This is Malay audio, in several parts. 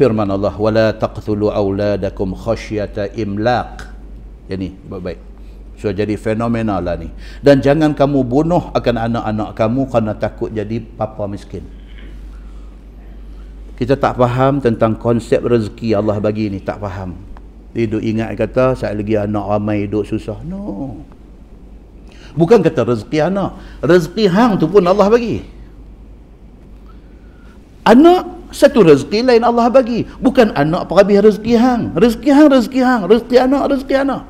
firman Allah wala taqtulu auladakum khasyata imlaq ini ya, baik, baik so jadi fenomena lah ni dan jangan kamu bunuh akan anak-anak kamu kerana takut jadi papa miskin kita tak faham tentang konsep rezeki Allah bagi ni tak faham hidup ingat kata saya lagi anak ramai hidup susah no bukan kata rezeki anak rezeki hang tu pun Allah bagi anak satu rezeki lain Allah bagi bukan anak perabih rezeki hang rezeki hang rezeki hang rezeki anak rezeki anak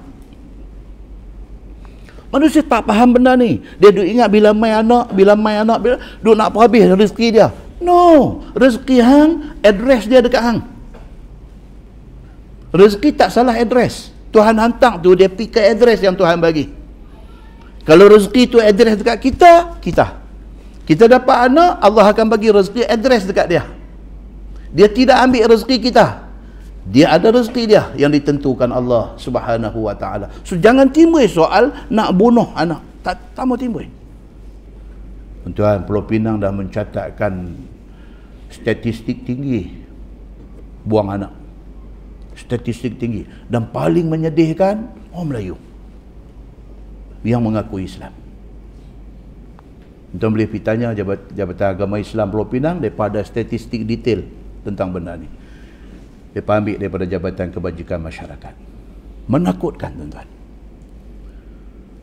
manusia tak faham benda ni dia duk ingat bila mai anak bila mai anak bila duk nak perabih rezeki dia no rezeki hang address dia dekat hang rezeki tak salah address Tuhan hantar tu dia pergi ke address yang Tuhan bagi kalau rezeki tu address dekat kita kita kita dapat anak Allah akan bagi rezeki address dekat dia dia tidak ambil rezeki kita. Dia ada rezeki dia yang ditentukan Allah Subhanahu wa taala. So jangan timbul soal nak bunuh anak. Tak tak mau timbul. Tuan Pulau Pinang dah mencatatkan statistik tinggi buang anak. Statistik tinggi dan paling menyedihkan orang Melayu yang mengaku Islam. Tuan boleh pergi tanya Jabatan Agama Islam Pulau Pinang daripada statistik detail tentang benda ni mereka ambil daripada Jabatan Kebajikan Masyarakat menakutkan tuan-tuan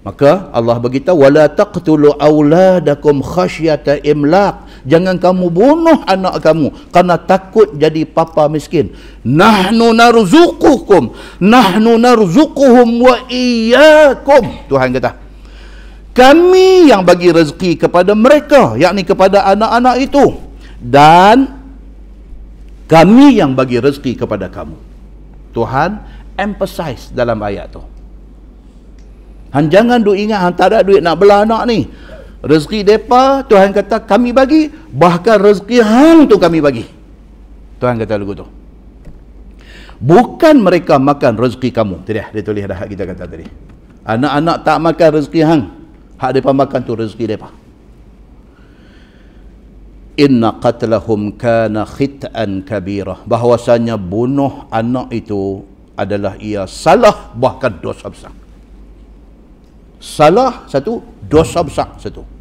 maka Allah beritahu wala taqtulu auladakum khasyata imlaq jangan kamu bunuh anak kamu karena takut jadi papa miskin nahnu narzuquhum nahnu narzuquhum wa iyyakum Tuhan kata kami yang bagi rezeki kepada mereka yakni kepada anak-anak itu dan kami yang bagi rezeki kepada kamu Tuhan emphasize dalam ayat tu Han jangan duk ingat han tak ada duit nak belah anak ni rezeki depa Tuhan kata kami bagi bahkan rezeki hang tu kami bagi Tuhan kata lagu tu bukan mereka makan rezeki kamu tadi dia tulis dah kita kata tadi anak-anak tak makan rezeki hang hak depa makan tu rezeki depa inna qatlahum kana khit'an kabirah bahwasanya bunuh anak itu adalah ia salah bahkan dosa besar salah satu dosa besar satu